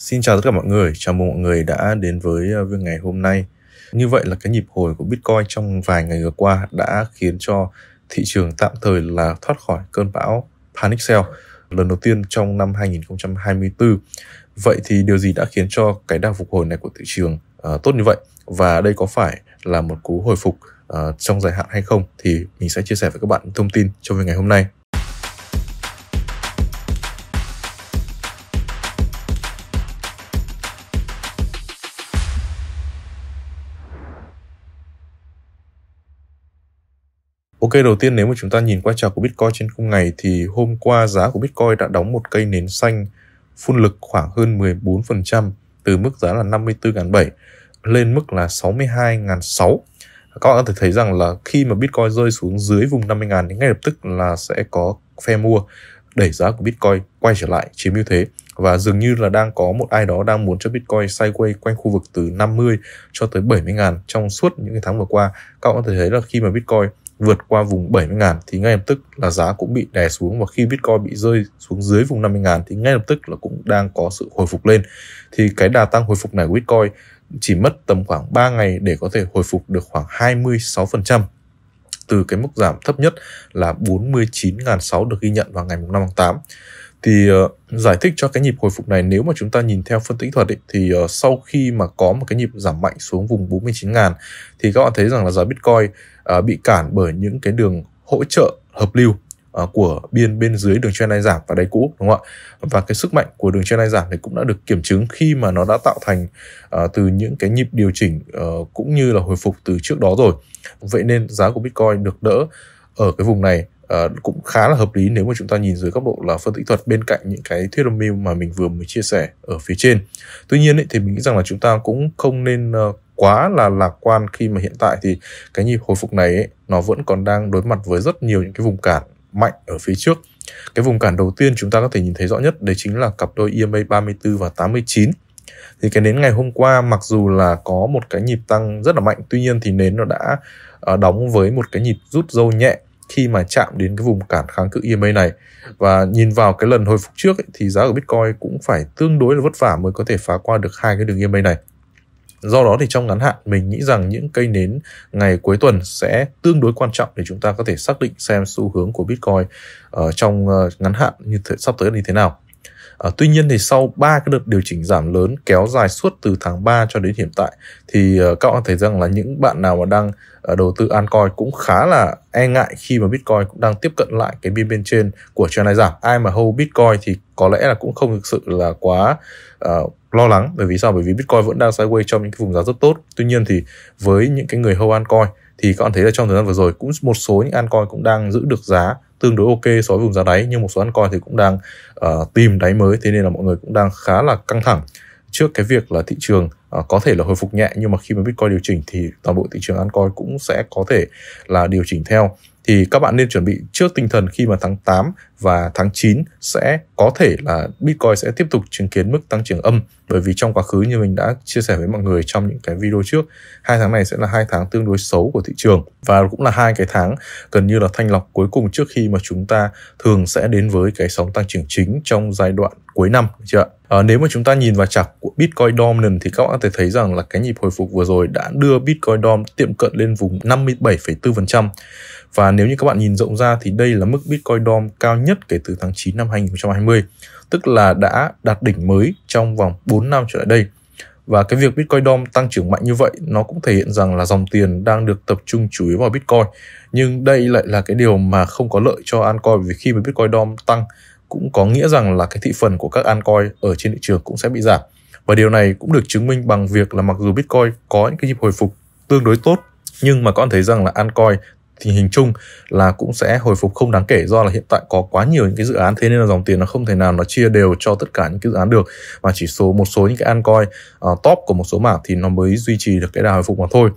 Xin chào tất cả mọi người, chào mừng mọi người đã đến với ờ, Vương ngày hôm nay. Như vậy là cái nhịp hồi của Bitcoin trong vài ngày vừa qua đã khiến cho thị trường tạm thời là thoát khỏi cơn bão panic sell lần đầu tiên trong năm 2024. Vậy thì điều gì đã khiến cho cái đà phục hồi này của thị trường uh, tốt như vậy và đây có phải là một cú hồi phục uh, trong dài hạn hay không thì mình sẽ chia sẻ với các bạn thông tin trong ngày hôm nay. Ok, đầu tiên nếu mà chúng ta nhìn qua chart của Bitcoin trên khung ngày thì hôm qua giá của Bitcoin đã đóng một cây nến xanh phun lực khoảng hơn 14% từ mức giá là 54.700 lên mức là 62.600. Các bạn có thể thấy rằng là khi mà Bitcoin rơi xuống dưới vùng 50.000 thì ngay lập tức là sẽ có phe mua đẩy giá của Bitcoin quay trở lại chiếm ưu thế và dường như là đang có một ai đó đang muốn cho Bitcoin sideways quanh khu vực từ 50 cho tới 70 ngàn trong suốt những cái tháng vừa qua. Các bạn có thể thấy là khi mà Bitcoin vượt qua vùng 70.000 thì ngay lập tức là giá cũng bị đè xuống và khi Bitcoin bị rơi xuống dưới vùng 50.000 thì ngay lập tức là cũng đang có sự hồi phục lên. Thì cái đà tăng hồi phục này của Bitcoin chỉ mất tầm khoảng 3 ngày để có thể hồi phục được khoảng 26% từ cái mức giảm thấp nhất là 49.600 được ghi nhận vào ngày 5 tháng 8 thì uh, giải thích cho cái nhịp hồi phục này nếu mà chúng ta nhìn theo phân tích thuật ấy, thì uh, sau khi mà có một cái nhịp giảm mạnh xuống vùng 49 ngàn thì các bạn thấy rằng là giá Bitcoin uh, bị cản bởi những cái đường hỗ trợ hợp lưu uh, của biên bên dưới đường trend này giảm và đáy cũ đúng không ạ và cái sức mạnh của đường trend này giảm thì cũng đã được kiểm chứng khi mà nó đã tạo thành uh, từ những cái nhịp điều chỉnh uh, cũng như là hồi phục từ trước đó rồi vậy nên giá của Bitcoin được đỡ ở cái vùng này uh, cũng khá là hợp lý nếu mà chúng ta nhìn dưới góc độ là phân tích thuật bên cạnh những cái thuyết âm mưu mà mình vừa mới chia sẻ ở phía trên tuy nhiên ấy, thì mình nghĩ rằng là chúng ta cũng không nên uh, quá là lạc quan khi mà hiện tại thì cái nhịp hồi phục này ấy, nó vẫn còn đang đối mặt với rất nhiều những cái vùng cản mạnh ở phía trước cái vùng cản đầu tiên chúng ta có thể nhìn thấy rõ nhất đấy chính là cặp đôi EMA 34 và 89 thì cái nến ngày hôm qua mặc dù là có một cái nhịp tăng rất là mạnh tuy nhiên thì nến nó đã ờ, đóng với một cái nhịp rút dâu nhẹ khi mà chạm đến cái vùng cản kháng cự EMA này và nhìn vào cái lần hồi phục trước ấy, thì giá của Bitcoin cũng phải tương đối là vất vả mới có thể phá qua được hai cái đường EMA này Do đó thì trong ngắn hạn mình nghĩ rằng những cây nến ngày cuối tuần sẽ tương đối quan trọng để chúng ta có thể xác định xem xu hướng của Bitcoin ở ờ, trong ờ, ngắn hạn như thế, sắp tới như thế nào. À, tuy nhiên thì sau ba cái đợt điều chỉnh giảm lớn kéo dài suốt từ tháng 3 cho đến hiện tại thì ờ, các bạn thấy rằng là những bạn nào mà đang ờ, đầu tư altcoin cũng khá là e ngại khi mà Bitcoin cũng đang tiếp cận lại cái biên bên trên của trend này giảm. Ai mà hold Bitcoin thì có lẽ là cũng không thực sự là quá uh, lo lắng bởi vì sao? Bởi vì Bitcoin vẫn đang sideways trong những cái vùng giá rất tốt. Tuy nhiên thì với những cái người hold altcoin thì các bạn thấy là trong thời gian vừa rồi cũng một số những altcoin cũng đang giữ được giá tương đối ok so với vùng giá đáy nhưng một số ăn coin thì cũng đang uh, tìm đáy mới thế nên là mọi người cũng đang khá là căng thẳng trước cái việc là thị trường uh, có thể là hồi phục nhẹ nhưng mà khi mà Bitcoin điều chỉnh thì toàn bộ thị trường ăn coin cũng sẽ có thể là điều chỉnh theo thì các bạn nên chuẩn bị trước tinh thần khi mà tháng 8 và tháng 9 sẽ có thể là Bitcoin sẽ tiếp tục chứng kiến mức tăng trưởng âm bởi vì trong quá khứ như mình đã chia sẻ với mọi người trong những cái video trước hai tháng này sẽ là hai tháng tương đối xấu của thị trường và cũng là hai cái tháng gần như là thanh lọc cuối cùng trước khi mà chúng ta thường sẽ đến với cái sóng tăng trưởng chính trong giai đoạn cuối năm được chưa à, nếu mà chúng ta nhìn vào chặt của Bitcoin Dominant thì các bạn có thể thấy rằng là cái nhịp hồi phục vừa rồi đã đưa Bitcoin Dom tiệm cận lên vùng 57,4% và nếu như các bạn nhìn rộng ra thì đây là mức Bitcoin Dom cao nhất nhất kể từ tháng 9 năm 2020, tức là đã đạt đỉnh mới trong vòng 4 năm trở lại đây. Và cái việc Bitcoin DOM tăng trưởng mạnh như vậy nó cũng thể hiện rằng là dòng tiền đang được tập trung chủ yếu vào Bitcoin. Nhưng đây lại là cái điều mà không có lợi cho altcoin vì khi mà Bitcoin DOM tăng cũng có nghĩa rằng là cái thị phần của các altcoin ở trên thị trường cũng sẽ bị giảm. Và điều này cũng được chứng minh bằng việc là mặc dù Bitcoin có những cái nhịp hồi phục tương đối tốt nhưng mà con thấy rằng là altcoin tình hình chung là cũng sẽ hồi phục không đáng kể do là hiện tại có quá nhiều những cái dự án thế nên là dòng tiền nó không thể nào nó chia đều cho tất cả những cái dự án được mà chỉ số một số những cái an coi uh, ờ, top của một số mảng thì nó mới duy trì được cái đà hồi phục mà thôi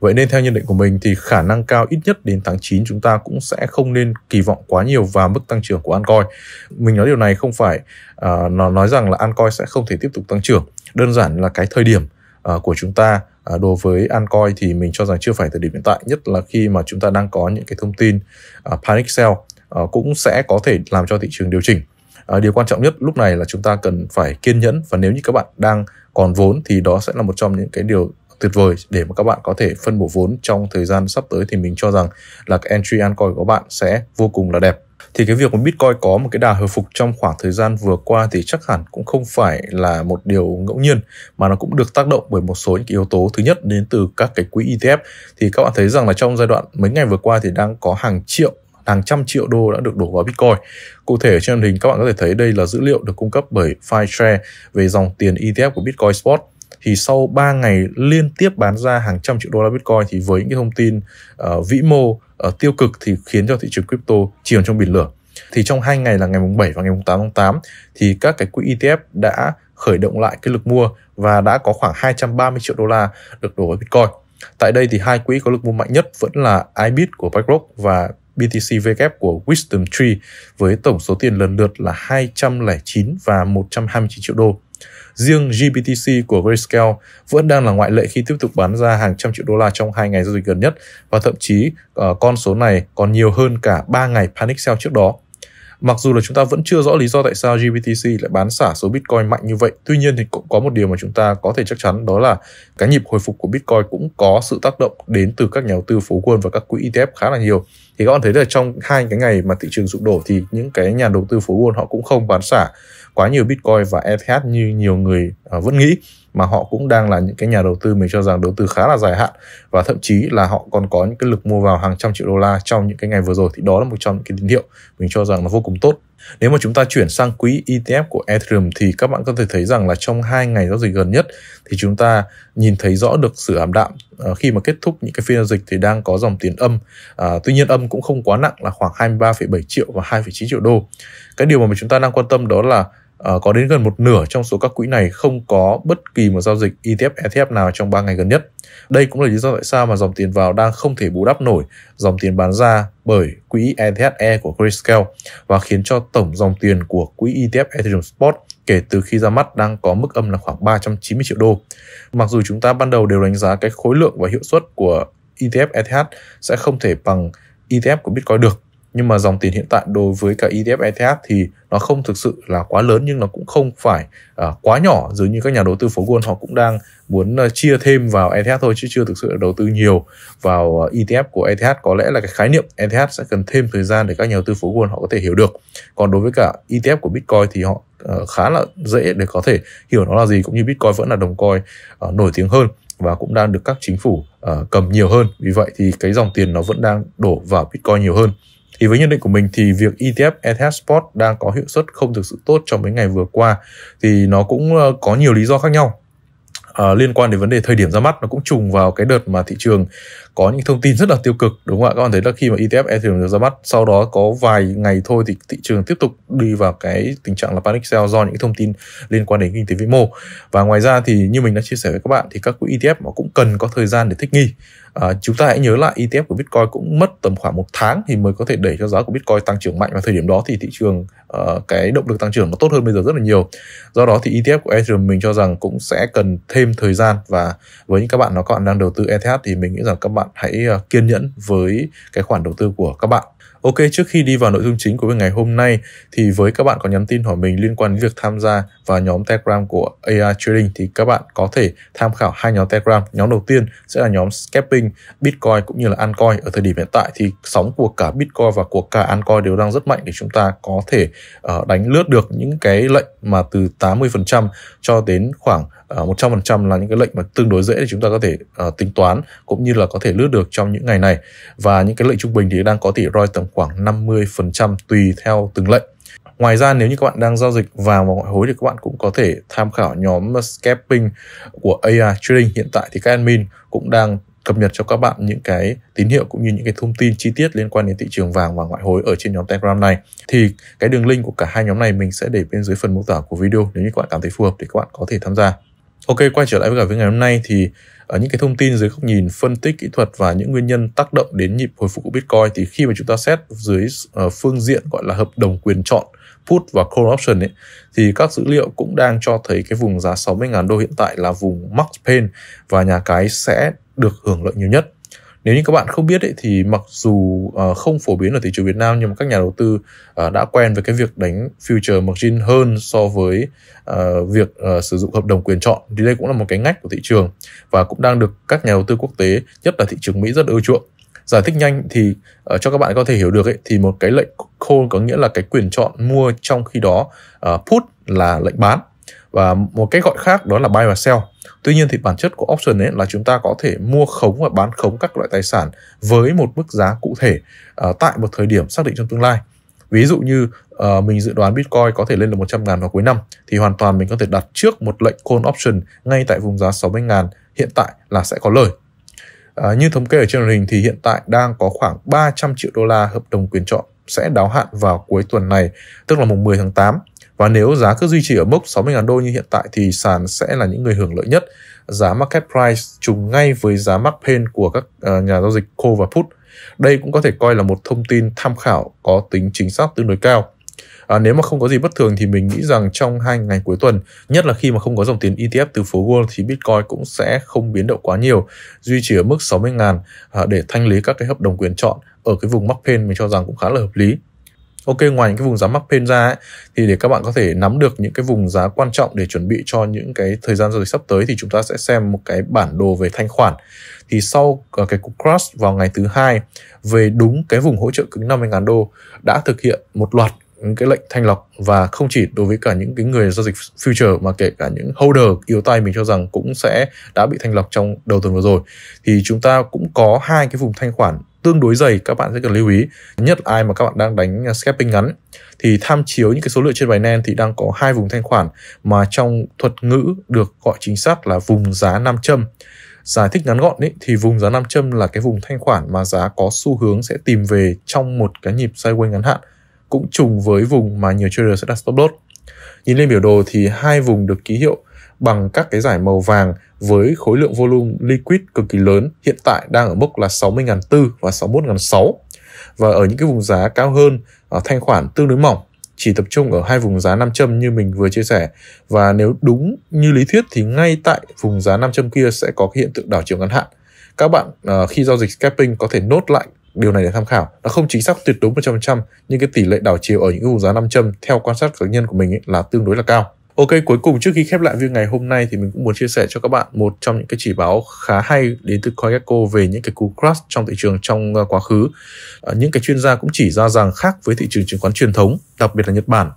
Vậy nên theo nhận định của mình thì khả năng cao ít nhất đến tháng 9 chúng ta cũng sẽ không nên kỳ vọng quá nhiều vào mức tăng trưởng của Ancoin. Mình nói điều này không phải uh, nó nói rằng là Ancoin sẽ không thể tiếp tục tăng trưởng, đơn giản là cái thời điểm uh, của chúng ta à, đối với Ancoin thì mình cho rằng chưa phải thời điểm hiện tại nhất là khi mà chúng ta đang có những cái thông tin à, panic sell à, cũng sẽ có thể làm cho thị trường điều chỉnh à, điều quan trọng nhất lúc này là chúng ta cần phải kiên nhẫn và nếu như các bạn đang còn vốn thì đó sẽ là một trong những cái điều tuyệt vời để mà các bạn có thể phân bổ vốn trong thời gian sắp tới thì mình cho rằng là cái entry altcoin của bạn sẽ vô cùng là đẹp thì cái việc mà Bitcoin có một cái đà hồi phục trong khoảng thời gian vừa qua thì chắc hẳn cũng không phải là một điều ngẫu nhiên mà nó cũng được tác động bởi một số những cái yếu tố thứ nhất đến từ các cái quỹ ETF thì các bạn thấy rằng là trong giai đoạn mấy ngày vừa qua thì đang có hàng triệu hàng trăm triệu đô đã được đổ vào Bitcoin. Cụ thể trên hình các bạn có thể thấy đây là dữ liệu được cung cấp bởi Fireshare về dòng tiền ETF của Bitcoin Spot thì sau 3 ngày liên tiếp bán ra hàng trăm triệu đô la Bitcoin thì với những cái thông tin uh, vĩ mô uh, tiêu cực thì khiến cho thị trường crypto chìm trong biển lửa. Thì trong hai ngày là ngày mùng 7 và ngày mùng 8 tháng 8 thì các cái quỹ ETF đã khởi động lại cái lực mua và đã có khoảng 230 triệu đô la được đổ vào Bitcoin. Tại đây thì hai quỹ có lực mua mạnh nhất vẫn là IBIT của BlackRock và BTCW của Wisdom Tree với tổng số tiền lần lượt là 209 và 129 triệu đô. Riêng GBTC của Grayscale vẫn đang là ngoại lệ khi tiếp tục bán ra hàng trăm triệu đô la trong hai ngày giao dịch gần nhất và thậm chí uh, con số này còn nhiều hơn cả 3 ngày panic sell trước đó. Mặc dù là chúng ta vẫn chưa rõ lý do tại sao GBTC lại bán xả số Bitcoin mạnh như vậy, tuy nhiên thì cũng có một điều mà chúng ta có thể chắc chắn đó là cái nhịp hồi phục của Bitcoin cũng có sự tác động đến từ các nhà đầu tư phố quân và các quỹ ETF khá là nhiều. Thì các bạn thấy là trong hai cái ngày mà thị trường sụp đổ thì những cái nhà đầu tư phố quân họ cũng không bán xả quá nhiều Bitcoin và ETH như nhiều người ờ, vẫn nghĩ mà họ cũng đang là những cái nhà đầu tư mình cho rằng đầu tư khá là dài hạn và thậm chí là họ còn có những cái lực mua vào hàng trăm triệu đô la trong những cái ngày vừa rồi thì đó là một trong những cái tín hiệu mình cho rằng nó vô cùng tốt nếu mà chúng ta chuyển sang quỹ ETF của Ethereum thì các bạn có thể thấy rằng là trong hai ngày giao dịch gần nhất thì chúng ta nhìn thấy rõ được sự ảm đạm ờ, khi mà kết thúc những cái phiên giao dịch thì đang có dòng tiền âm à, tuy nhiên âm cũng không quá nặng là khoảng 23,7 triệu và 2,9 triệu đô cái điều mà chúng ta đang quan tâm đó là Ờ, có đến gần một nửa trong số các quỹ này không có bất kỳ một giao dịch ETF ETF nào trong 3 ngày gần nhất. Đây cũng là lý do tại sao mà dòng tiền vào đang không thể bù đắp nổi dòng tiền bán ra bởi quỹ ETHE e của Grayscale và khiến cho tổng dòng tiền của quỹ ETF Ethereum Spot kể từ khi ra mắt đang có mức âm là khoảng 390 triệu đô. Mặc dù chúng ta ban đầu đều đánh giá cái khối lượng và hiệu suất của ETF ETH sẽ không thể bằng ETF của Bitcoin được, nhưng mà dòng tiền hiện tại đối với cả ETF ETH thì nó không thực sự là quá lớn nhưng nó cũng không phải uh, quá nhỏ dường như các nhà đầu tư phố Wall họ cũng đang muốn uh, chia thêm vào ETH thôi chứ chưa thực sự đầu tư nhiều vào uh, à, ETF của ETH có lẽ là cái khái niệm ETH sẽ cần thêm thời gian để các nhà đầu tư phố Wall họ có thể hiểu được còn đối với cả ETF của Bitcoin thì họ uh, khá là dễ để có thể hiểu nó là gì cũng như Bitcoin vẫn là đồng coin uh, nổi tiếng hơn và cũng đang được các chính phủ uh, cầm nhiều hơn vì vậy thì cái dòng tiền nó vẫn đang đổ vào Bitcoin nhiều hơn thì với nhận định của mình thì việc ETF ETH Spot đang có hiệu suất không thực sự tốt trong mấy ngày vừa qua thì nó cũng ờ, có nhiều lý do khác nhau. À, liên quan đến vấn đề thời điểm ra mắt nó cũng trùng vào cái đợt mà thị trường có những thông tin rất là tiêu cực đúng không ạ các bạn thấy là khi mà ETF Ethereum được ra mắt sau đó có vài ngày thôi thì thị trường tiếp tục đi vào cái tình trạng là panic sell do những thông tin liên quan đến kinh tế vĩ mô và ngoài ra thì như mình đã chia sẻ với các bạn thì các quỹ ETF nó cũng cần có thời gian để thích nghi À, chúng ta hãy nhớ lại ETF của Bitcoin cũng mất tầm khoảng một tháng thì mới có thể đẩy cho giá của Bitcoin tăng trưởng mạnh và thời điểm đó thì thị trường uh, cái động lực tăng trưởng nó tốt hơn bây giờ rất là nhiều. Do đó thì ETF của Ethereum mình cho rằng cũng sẽ cần thêm thời gian và với những các bạn nào còn đang đầu tư ETH thì mình nghĩ rằng các bạn hãy uh, kiên nhẫn với cái khoản đầu tư của các bạn Ok, trước khi đi vào nội dung chính của ngày hôm nay thì với các bạn có nhắn tin hỏi mình liên quan đến việc tham gia vào nhóm Telegram của AI Trading thì các bạn có thể tham khảo hai nhóm Telegram. Nhóm đầu tiên sẽ là nhóm scalping Bitcoin cũng như là altcoin. Ở thời điểm hiện tại thì sóng của cả Bitcoin và của cả altcoin đều đang rất mạnh để chúng ta có thể ờ, đánh lướt được những cái lệnh mà từ 80% cho đến khoảng Ờ, một trăm phần trăm là những cái lệnh mà tương đối dễ để chúng ta có thể uh, tính toán cũng như là có thể lướt được trong những ngày này và những cái lệnh trung bình thì đang có tỷ ROI tầm khoảng 50% tùy theo từng lệnh. Ngoài ra nếu như các bạn đang giao dịch vàng và ngoại hối thì các bạn cũng có thể tham khảo nhóm scalping của AI Trading hiện tại thì các admin cũng đang cập nhật cho các bạn những cái tín hiệu cũng như những cái thông tin chi tiết liên quan đến thị trường vàng và ngoại hối ở trên nhóm Telegram này. Thì cái đường link của cả hai nhóm này mình sẽ để bên dưới phần mô tả của video nếu như các bạn cảm thấy phù hợp thì các bạn có thể tham gia. Ok, quay trở lại với cả với ngày hôm nay thì ở ờ, những cái thông tin dưới góc nhìn phân tích kỹ thuật và những nguyên nhân tác động đến nhịp hồi phục của Bitcoin thì khi mà chúng ta xét dưới ờ, phương diện gọi là hợp đồng quyền chọn put và call option ấy thì các dữ liệu cũng đang cho thấy cái vùng giá 60.000 đô hiện tại là vùng max pain và nhà cái sẽ được hưởng lợi nhiều nhất nếu như các bạn không biết ấy, thì mặc dù uh, không phổ biến ở thị trường Việt Nam nhưng mà các nhà đầu tư uh, đã quen với cái việc đánh future margin hơn so với uh, việc uh, sử dụng hợp đồng quyền chọn thì đây cũng là một cái ngách của thị trường và cũng đang được các nhà đầu tư quốc tế nhất là thị trường Mỹ rất ưa chuộng giải thích nhanh thì uh, cho các bạn có thể hiểu được ấy, thì một cái lệnh call có nghĩa là cái quyền chọn mua trong khi đó uh, put là lệnh bán và một cái gọi khác đó là buy và sell Tuy nhiên thì bản chất của option ấy là chúng ta có thể mua khống và bán khống các loại tài sản với một mức giá cụ thể uh, tại một thời điểm xác định trong tương lai. Ví dụ như uh, mình dự đoán Bitcoin có thể lên là 100 ngàn vào cuối năm thì hoàn toàn mình có thể đặt trước một lệnh call option ngay tại vùng giá 60 ngàn hiện tại là sẽ có lời. Uh, như thống kê ở trên màn hình thì hiện tại đang có khoảng 300 triệu đô la hợp đồng quyền chọn sẽ đáo hạn vào cuối tuần này, tức là mùng 10 tháng 8 và nếu giá cứ duy trì ở mốc 60.000 đô như hiện tại thì sàn sẽ là những người hưởng lợi nhất. Giá market price trùng ngay với giá mark pain của các ờ, nhà giao dịch call và put. Đây cũng có thể coi là một thông tin tham khảo có tính chính xác tương đối cao. À, nếu mà không có gì bất thường thì mình nghĩ rằng trong hai ngày cuối tuần, nhất là khi mà không có dòng tiền ETF từ phố Wall thì Bitcoin cũng sẽ không biến động quá nhiều, duy trì ở mức 60.000 à, để thanh lý các cái hợp đồng quyền chọn ở cái vùng mắc pain mình cho rằng cũng khá là hợp lý. Ok, ngoài những cái vùng giá mắc pain ra ấy, thì để các bạn có thể nắm được những cái vùng giá quan trọng để chuẩn bị cho những cái thời gian giao dịch sắp tới thì chúng ta sẽ xem một cái bản đồ về thanh khoản. Thì sau ờ, cái cú cross vào ngày thứ hai về đúng cái vùng hỗ trợ cứng 50.000 đô đã thực hiện một loạt cái lệnh thanh lọc và không chỉ đối với cả những cái người giao dịch future mà kể cả những holder yếu tay mình cho rằng cũng sẽ đã bị thanh lọc trong đầu tuần vừa rồi thì chúng ta cũng có hai cái vùng thanh khoản tương đối dày các bạn sẽ cần lưu ý nhất là ai mà các bạn đang đánh scalping ngắn thì tham chiếu những cái số lượng trên Binance thì đang có hai vùng thanh khoản mà trong thuật ngữ được gọi chính xác là vùng giá nam châm giải thích ngắn gọn ấy, thì vùng giá nam châm là cái vùng thanh khoản mà giá có xu hướng sẽ tìm về trong một cái nhịp sideways ngắn hạn cũng trùng với vùng mà nhiều trader sẽ đặt stop loss. Nhìn lên biểu đồ thì hai vùng được ký hiệu bằng các cái giải màu vàng với khối lượng volume liquid cực kỳ lớn hiện tại đang ở mức là 60.400 và 61.600 và ở những cái vùng giá cao hơn ở ờ, thanh khoản tương đối mỏng chỉ tập trung ở hai vùng giá 500 như mình vừa chia sẻ và nếu đúng như lý thuyết thì ngay tại vùng giá 500 kia sẽ có cái hiện tượng đảo chiều ngắn hạn các bạn uh, khi giao dịch scalping có thể nốt lại Điều này để tham khảo, nó không chính xác tuyệt đối 100%, nhưng cái tỷ lệ đảo chiều ở những vùng giá 500 theo quan sát cá nhân của mình ấy, là tương đối là cao. Ok, cuối cùng trước khi khép lại việc ngày hôm nay thì mình cũng muốn chia sẻ cho các bạn một trong những cái chỉ báo khá hay đến từ CoinGecko về những cái cú crash trong thị trường trong ờ, quá khứ. Ờ, những cái chuyên gia cũng chỉ ra rằng khác với thị trường chứng khoán truyền thống, đặc biệt là Nhật Bản,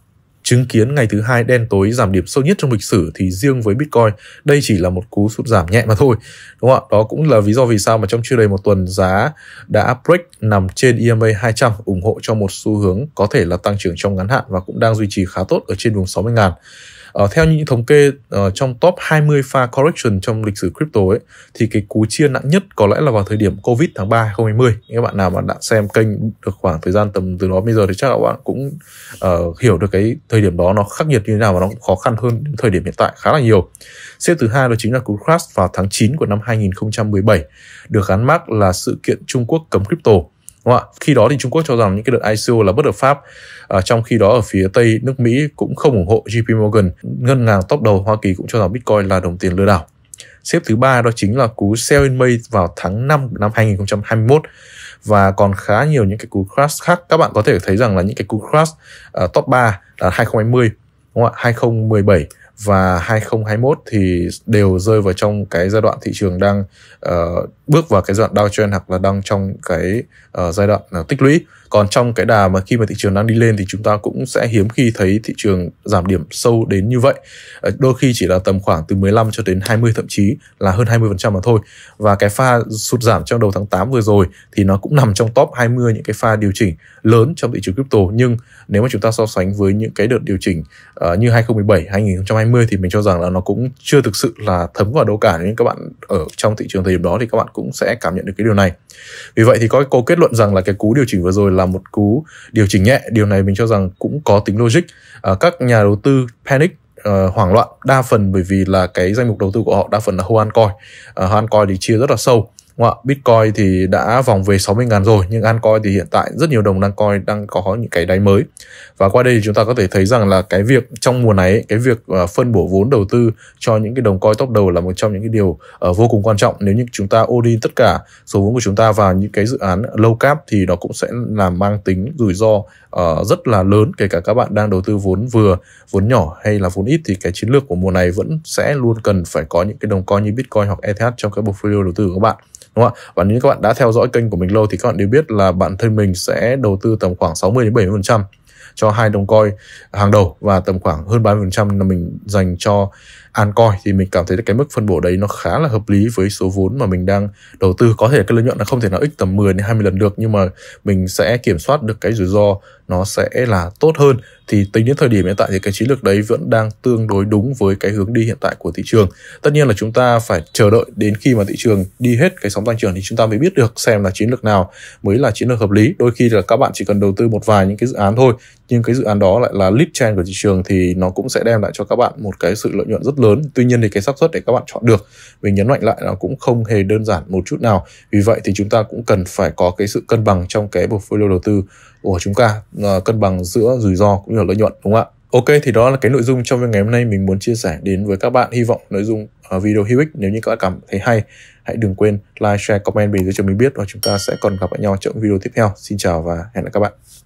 chứng kiến ngày thứ hai đen tối giảm điểm sâu nhất trong lịch sử thì riêng với Bitcoin đây chỉ là một cú sụt giảm nhẹ mà thôi. Đúng không ạ? Đó cũng là lý do vì sao mà trong chưa đầy một tuần giá đã break nằm trên EMA 200 ủng hộ cho một xu hướng có thể là tăng trưởng trong ngắn hạn và cũng đang duy trì khá tốt ở trên vùng 60.000 uh, theo những thống kê uh, trong top 20 pha correction trong lịch sử crypto ấy thì cái cú chia nặng nhất có lẽ là vào thời điểm covid tháng 3 2020 các bạn nào mà đã xem kênh được khoảng thời gian tầm từ đó bây giờ thì chắc các bạn cũng uh, hiểu được cái thời điểm đó nó khắc nghiệt như thế nào và nó cũng khó khăn hơn thời điểm hiện tại khá là nhiều xếp thứ hai đó chính là cú crash vào tháng 9 của năm 2017 được gắn mác là sự kiện Trung Quốc cấm crypto Đúng không ạ? Khi đó thì Trung Quốc cho rằng những cái đợt ICO là bất hợp pháp, à, trong khi đó ở phía Tây nước Mỹ cũng không ủng hộ JP Morgan, ngân hàng top đầu Hoa Kỳ cũng cho rằng Bitcoin là đồng tiền lừa đảo. Xếp thứ ba đó chính là cú sell in May vào tháng 5 năm 2021 và còn khá nhiều những cái cú crash khác. Các bạn có thể thấy rằng là những cái cú crash uh, top 3 là 2020, đúng không ạ? 2017 và 2021 thì đều rơi vào trong cái giai đoạn thị trường đang uh, bước vào cái giai đoạn downtrend hoặc là đang trong cái uh, giai đoạn uh, tích lũy còn trong cái đà mà khi mà thị trường đang đi lên thì chúng ta cũng sẽ hiếm khi thấy thị trường giảm điểm sâu đến như vậy uh, đôi khi chỉ là tầm khoảng từ 15 cho đến 20 thậm chí là hơn 20% mà thôi và cái pha sụt giảm trong đầu tháng 8 vừa rồi thì nó cũng nằm trong top 20 những cái pha điều chỉnh lớn trong thị trường crypto nhưng nếu mà chúng ta so sánh với những cái đợt điều chỉnh uh, như 2017 2020 thì mình cho rằng là nó cũng chưa thực sự là thấm vào đâu cả nên các bạn ở trong thị trường thời điểm đó thì các bạn cũng sẽ cảm nhận được cái điều này vì vậy thì có cái câu kết luận rằng là cái cú điều chỉnh vừa rồi là một cú điều chỉnh nhẹ điều này mình cho rằng cũng có tính logic à, các nhà đầu tư panic uh, hoảng loạn đa phần bởi vì là cái danh mục đầu tư của họ đa phần là hoan coin uh, à, hoan coin thì chia rất là sâu Đúng không ạ? Bitcoin thì đã vòng về 60.000 rồi nhưng altcoin thì hiện tại rất nhiều đồng đang coi đang có những cái đáy mới. Và qua đây thì chúng ta có thể thấy rằng là cái việc trong mùa này cái việc ờ, phân bổ vốn đầu tư cho những cái đồng coi top đầu là một trong những cái điều ờ, vô cùng quan trọng. Nếu như chúng ta ô đi tất cả số vốn của chúng ta vào những cái dự án low cap thì nó cũng sẽ làm mang tính rủi ro ờ, rất là lớn kể cả các bạn đang đầu tư vốn vừa, vốn nhỏ hay là vốn ít thì cái chiến lược của mùa này vẫn sẽ luôn cần phải có những cái đồng coi như Bitcoin hoặc ETH trong cái portfolio đầu tư của các bạn đúng không ạ? Và nếu các bạn đã theo dõi kênh của mình lâu thì các bạn đều biết là bản thân mình sẽ đầu tư tầm khoảng 60 đến 70% cho hai đồng coin hàng đầu và tầm khoảng hơn 30% là mình dành cho an altcoin thì mình cảm thấy cái mức phân bổ đấy nó khá là hợp lý với số vốn mà mình đang đầu tư có thể cái lợi nhuận là không thể nào x tầm 10 đến 20 lần được nhưng mà mình sẽ kiểm soát được cái rủi ro nó sẽ là tốt hơn thì tính đến thời điểm hiện tại thì cái chiến lược đấy vẫn đang tương đối đúng với cái hướng đi hiện tại của thị trường tất nhiên là chúng ta phải chờ đợi đến khi mà thị trường đi hết cái sóng tăng trưởng thì chúng ta mới biết được xem là chiến lược nào mới là chiến lược hợp lý đôi khi là các bạn chỉ cần đầu tư một vài những cái dự án thôi nhưng cái dự án đó lại là lead trend của thị trường thì nó cũng sẽ đem lại cho các bạn một cái sự lợi nhuận rất lớn tuy nhiên thì cái xác suất để các bạn chọn được mình nhấn mạnh lại nó cũng không hề đơn giản một chút nào vì vậy thì chúng ta cũng cần phải có cái sự cân bằng trong cái portfolio đầu tư của chúng ta uh, cân bằng giữa rủi ro cũng như là lợi nhuận đúng không ạ Ok thì đó là cái nội dung trong ngày hôm nay mình muốn chia sẻ đến với các bạn. Hy vọng nội dung uh, video hữu ích. Nếu như các bạn cảm thấy hay, hãy đừng quên like, share, comment bình luận cho mình biết và chúng ta sẽ còn gặp lại nhau trong video tiếp theo. Xin chào và hẹn gặp lại các bạn.